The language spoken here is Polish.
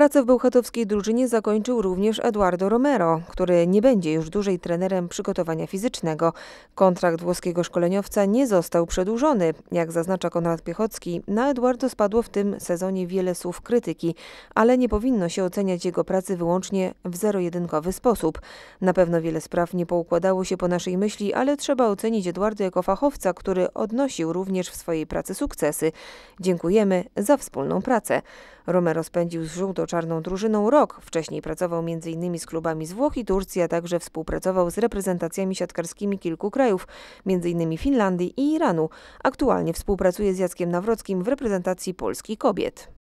Pracę w bełchatowskiej drużynie zakończył również Eduardo Romero, który nie będzie już dłużej trenerem przygotowania fizycznego. Kontrakt włoskiego szkoleniowca nie został przedłużony. Jak zaznacza Konrad Piechocki, na Eduardo spadło w tym sezonie wiele słów krytyki, ale nie powinno się oceniać jego pracy wyłącznie w zero-jedynkowy sposób. Na pewno wiele spraw nie poukładało się po naszej myśli, ale trzeba ocenić Eduardo jako fachowca, który odnosił również w swojej pracy sukcesy. Dziękujemy za wspólną pracę. Romero spędził z żółto-czarną drużyną rok. Wcześniej pracował m.in. z klubami z Włoch i Turcji, a także współpracował z reprezentacjami siatkarskimi kilku krajów, m.in. Finlandii i Iranu. Aktualnie współpracuje z Jackiem Nawrockim w reprezentacji Polski kobiet.